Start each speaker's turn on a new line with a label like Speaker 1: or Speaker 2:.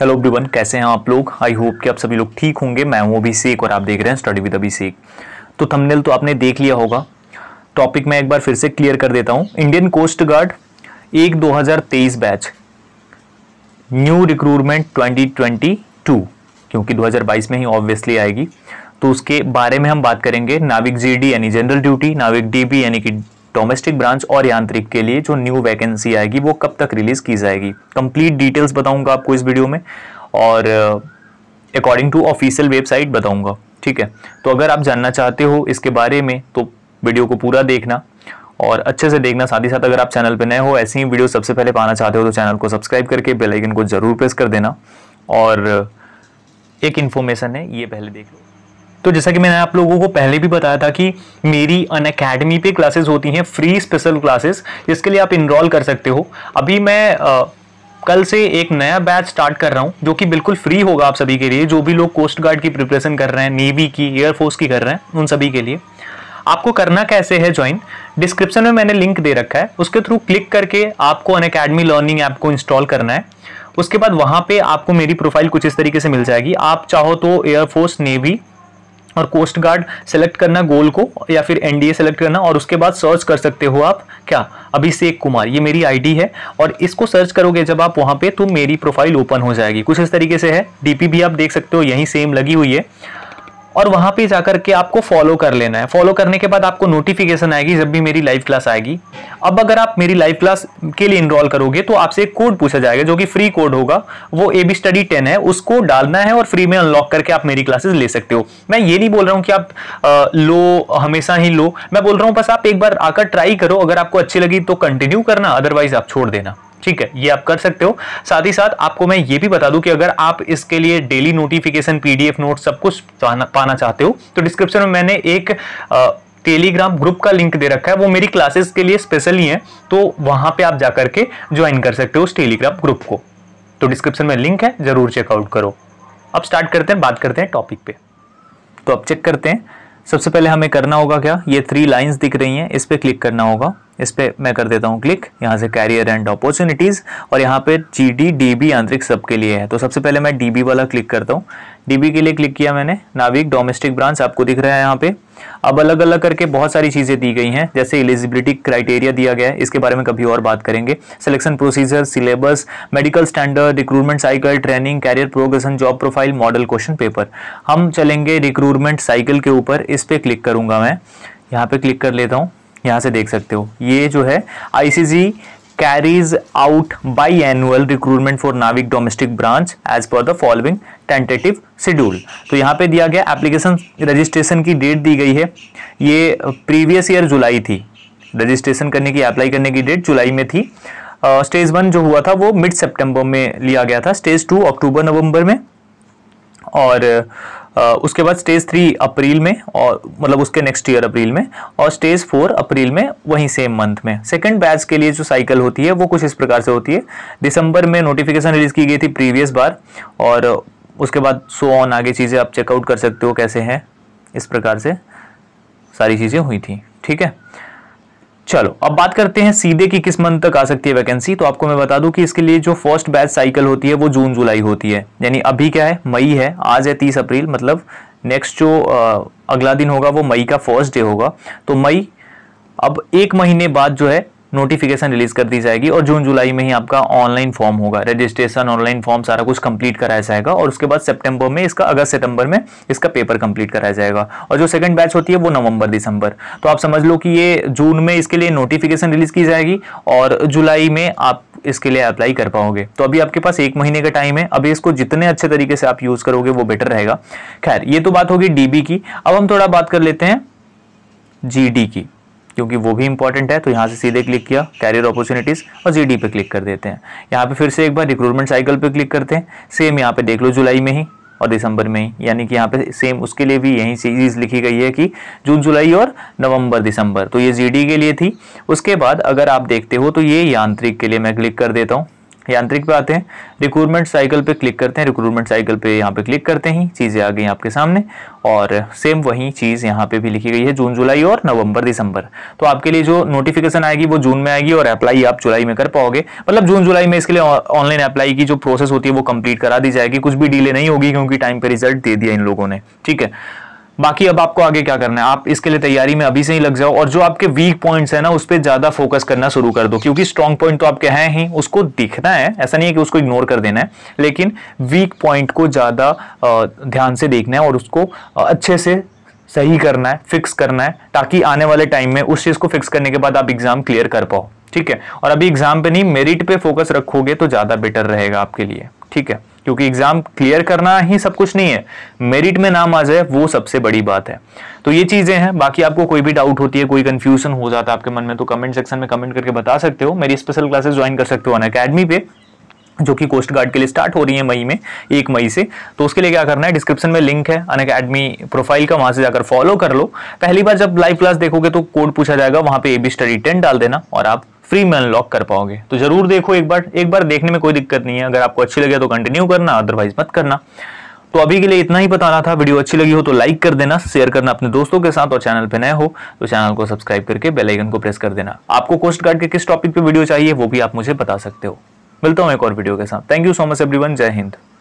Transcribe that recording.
Speaker 1: hello everyone कैसे हैं आप लोग आई होप कि आप सभी लोग ठीक होंगे मैं हूं सेक और आप देख रहे हैं स्टडी विद अभी सेक तो थंबनेल तो आपने देख लिया होगा टॉपिक मैं एक बार फिर से क्लियर कर देता हूं इंडियन कोस्ट गार्ड एक 2023 बैच न्यू रिक्रूटमेंट 2022 क्योंकि 2022 में ही ऑब्वियसली आएगी तो उसके बारे में हम बात करेंगे नाविक जी यानी जनरल ड्यूटी नाविक डी यानी कि डोमेस्टिक ब्रांच और यांत्रिक के लिए जो न्यू वैकेंसी आएगी वो कब तक रिलीज़ की जाएगी कंप्लीट डिटेल्स बताऊंगा आपको इस वीडियो में और अकॉर्डिंग टू ऑफिशियल वेबसाइट बताऊंगा ठीक है तो अगर आप जानना चाहते हो इसके बारे में तो वीडियो को पूरा देखना और अच्छे से देखना साथ ही साथ अगर आप चैनल पर नए हो ऐसी ही वीडियो सबसे पहले पाना चाहते हो तो चैनल को सब्सक्राइब करके बेलाइकन को ज़रूर प्रेस कर देना और uh, एक इन्फॉर्मेशन है ये पहले देख लो तो जैसा कि मैंने आप लोगों को पहले भी बताया था कि मेरी अन अकेडमी पर क्लासेस होती हैं फ्री स्पेशल क्लासेस जिसके लिए आप इनरोल कर सकते हो अभी मैं आ, कल से एक नया बैच स्टार्ट कर रहा हूँ जो कि बिल्कुल फ्री होगा आप सभी के लिए जो भी लोग कोस्ट गार्ड की प्रिपरेशन कर रहे हैं नेवी की एयरफोर्स की कर रहे हैं उन सभी के लिए आपको करना कैसे है ज्वाइन डिस्क्रिप्शन में मैंने लिंक दे रखा है उसके थ्रू क्लिक करके आपको अन अकेडमी लर्निंग ऐप को इंस्टॉल करना है उसके बाद वहाँ पे आपको मेरी प्रोफाइल कुछ इस तरीके से मिल जाएगी आप चाहो तो एयरफोर्स नेवी और कोस्ट गार्ड सेलेक्ट करना गोल को या फिर एनडीए सेलेक्ट करना और उसके बाद सर्च कर सकते हो आप क्या अभिषेक कुमार ये मेरी आईडी है और इसको सर्च करोगे जब आप वहाँ पे तो मेरी प्रोफाइल ओपन हो जाएगी कुछ इस तरीके से है डीपी भी आप देख सकते हो यहीं सेम लगी हुई है और वहां पे जाकर के आपको फॉलो कर लेना है फॉलो करने के बाद आपको नोटिफिकेशन आएगी जब भी मेरी लाइव क्लास आएगी अब अगर आप मेरी लाइव क्लास के लिए इनरोल करोगे तो आपसे एक कोड पूछा जाएगा जो कि फ्री कोड होगा वो ए बी स्टडी टेन है उसको डालना है और फ्री में अनलॉक करके आप मेरी क्लासेस ले सकते हो मैं ये नहीं बोल रहा हूँ कि आप आ, लो हमेशा ही लो मैं बोल रहा हूँ बस आप एक बार आकर ट्राई करो अगर आपको अच्छी लगी तो कंटिन्यू करना अदरवाइज आप छोड़ देना ठीक है ये आप कर सकते हो साथ ही साथ आपको मैं ये भी बता दूं कि अगर आप इसके लिए डेली नोटिफिकेशन पीडीएफ नोट सब कुछ पाना चाहते हो तो डिस्क्रिप्शन में मैंने एक आ, टेलीग्राम ग्रुप का लिंक दे रखा है वो मेरी क्लासेस के लिए स्पेशली है तो वहां पर आप जा करके ज्वाइन कर सकते हो उस टेलीग्राम ग्रुप को तो डिस्क्रिप्शन में लिंक है जरूर चेकआउट करो अब स्टार्ट करते हैं बात करते हैं टॉपिक पे तो अब चेक करते हैं सबसे पहले हमें करना होगा क्या ये थ्री लाइंस दिख रही हैं इस पर क्लिक करना होगा इस पर मैं कर देता हूँ क्लिक यहाँ से कैरियर एंड अपॉर्चुनिटीज़ और यहाँ पे जी डी डी बी आंतरिक सबके लिए है तो सबसे पहले मैं डी बी वाला क्लिक करता हूँ डी बी के लिए क्लिक किया मैंने नाविक डोमेस्टिक ब्रांच आपको दिख रहा है यहाँ पे अब अलग अलग करके बहुत सारी चीज़ें दी गई हैं जैसे एलिजिबिलिटी क्राइटेरिया दिया गया है इसके बारे में कभी और बात करेंगे selection procedure syllabus medical standard recruitment cycle training career progression job profile model question paper हम चलेंगे रिक्रूटमेंट साइकिल के ऊपर इस पर क्लिक करूँगा मैं यहाँ पर क्लिक कर लेता हूँ यहाँ से देख सकते हो ये जो है ICG carries out by annual recruitment for Navik domestic branch as per the following tentative schedule तो यहाँ पे दिया गया एप्लीकेशन रजिस्ट्रेशन की डेट दी गई है ये प्रीवियस ईयर जुलाई थी रजिस्ट्रेशन करने की अप्लाई करने की डेट जुलाई में थी स्टेज uh, वन जो हुआ था वो मिड सेप्टेम्बर में लिया गया था स्टेज टू अक्टूबर नवंबर में और uh, उसके बाद स्टेज थ्री अप्रैल में और मतलब उसके नेक्स्ट ईयर अप्रैल में और स्टेज फोर अप्रैल में वहीं सेम मंथ में सेकंड बैच के लिए जो साइकिल होती है वो कुछ इस प्रकार से होती है दिसंबर में नोटिफिकेशन रिलीज की गई थी प्रीवियस बार और उसके बाद सो ऑन आगे चीज़ें आप चेकआउट कर सकते हो कैसे हैं इस प्रकार से सारी चीज़ें हुई थी ठीक है चलो अब बात करते हैं सीधे की किस मंथ तक आ सकती है वैकेंसी तो आपको मैं बता दूं कि इसके लिए जो फर्स्ट बैच साइकिल होती है वो जून जुलाई होती है यानी अभी क्या है मई है आज है तीस अप्रैल मतलब नेक्स्ट जो अगला दिन होगा वो मई का फर्स्ट डे होगा तो मई अब एक महीने बाद जो है नोटिफिकेशन रिलीज कर दी जाएगी और जून जुलाई में ही आपका ऑनलाइन फॉर्म होगा रजिस्ट्रेशन ऑनलाइन फॉर्म सारा कुछ कंप्लीट कराया जाएगा और उसके बाद सेप्टेम्बर में इसका अगस्त सितंबर में इसका पेपर कंप्लीट कराया जाएगा और जो सेकंड बैच होती है वो नवंबर दिसंबर तो आप समझ लो कि ये जून में इसके लिए नोटिफिकेशन रिलीज की जाएगी और जुलाई में आप इसके लिए अप्लाई कर पाओगे तो अभी आपके पास एक महीने का टाइम है अभी इसको जितने अच्छे तरीके से आप यूज करोगे वो बेटर रहेगा खैर ये तो बात होगी डीबी की अब हम थोड़ा बात कर लेते हैं जीडी की क्योंकि वो भी इंपॉर्टेंट है तो यहाँ से सीधे क्लिक किया कैरियर अपॉर्चुनिटीज़ और जी पे क्लिक कर देते हैं यहाँ पे फिर से एक बार रिक्रूटमेंट साइकिल पे क्लिक करते हैं सेम यहाँ पे देख लो जुलाई में ही और दिसंबर में ही यानी कि यहाँ पे सेम उसके लिए भी यही सीरीज़ लिखी गई है कि जून जुलाई और नवंबर दिसंबर तो ये जी के लिए थी उसके बाद अगर आप देखते हो तो ये यांत्रिक के लिए मैं क्लिक कर देता हूँ यांत्रिक पे आते हैं रिक्रूटमेंट साइकिल पे क्लिक करते हैं रिक्रूटमेंट साइकिल पे यहाँ पे क्लिक करते ही चीज़ें आ गई आपके सामने और सेम वही चीज़ यहाँ पे भी लिखी गई है जून जुलाई और नवंबर दिसंबर तो आपके लिए जो नोटिफिकेशन आएगी वो जून में आएगी और अप्लाई आप जुलाई में कर पाओगे मतलब जून जुलाई में इसके लिए ऑनलाइन अप्लाई की जो प्रोसेस होती है वो कंप्लीट करा दी जाएगी कुछ भी डिले नहीं होगी क्योंकि टाइम पर रिजल्ट दे दिया इन लोगों ने ठीक है बाकी अब आपको आगे क्या करना है आप इसके लिए तैयारी में अभी से ही लग जाओ और जो आपके वीक पॉइंट्स है ना उस पर ज्यादा फोकस करना शुरू कर दो क्योंकि स्ट्रॉन्ग पॉइंट तो आपके हैं ही उसको दिखना है ऐसा नहीं है कि उसको इग्नोर कर देना है लेकिन वीक पॉइंट को ज्यादा ध्यान से देखना है और उसको अच्छे से सही करना है फिक्स करना है ताकि आने वाले टाइम में उस चीज़ को फिक्स करने के बाद आप एग्जाम क्लियर कर पाओ ठीक है और अभी एग्जाम पे नहीं मेरिट पे फोकस रखोगे तो ज़्यादा बेटर रहेगा आपके लिए ठीक है क्योंकि एग्जाम क्लियर करना ही सब कुछ नहीं है मेरिट में नाम आ जाए वो सबसे बड़ी बात है तो ये चीजें हैं बाकी आपको कोई भी डाउट होती है कोई कंफ्यूजन हो जाता है आपके मन में तो कमेंट सेक्शन में कमेंट करके बता सकते हो मेरी स्पेशल क्लासेस ज्वाइन कर सकते हो अन अकेडमी पे जो कि कोस्ट गार्ड के लिए स्टार्ट हो रही है मई में एक मई से तो उसके लिए क्या करना है डिस्क्रिप्शन में लिंक है अन अकेडमी प्रोफाइल का वहां से जाकर फॉलो कर लो पहली बार जब लाइव क्लास देखोगे तो कोड पूछा जाएगा वहां पे ए बी स्टडी टेन डाल देना और आप फ्री में अनलॉक कर पाओगे तो जरूर देखो एक बार एक बार देखने में कोई दिक्कत नहीं है अगर आपको अच्छी लगे तो कंटिन्यू करना अदरवाइज मत करना तो अभी के लिए इतना ही बताना था वीडियो अच्छी लगी हो तो लाइक कर देना शेयर करना अपने दोस्तों के साथ और चैनल पर नए हो तो चैनल को सब्सक्राइब करके बेल आइकन को प्रेस कर देना आपको कोस्ट गार्ड के किस टॉपिक पे वीडियो चाहिए वो भी आप मुझे बता सकते हो मिलता हूं एक और वीडियो के साथ thank you so much everyone जय हिंद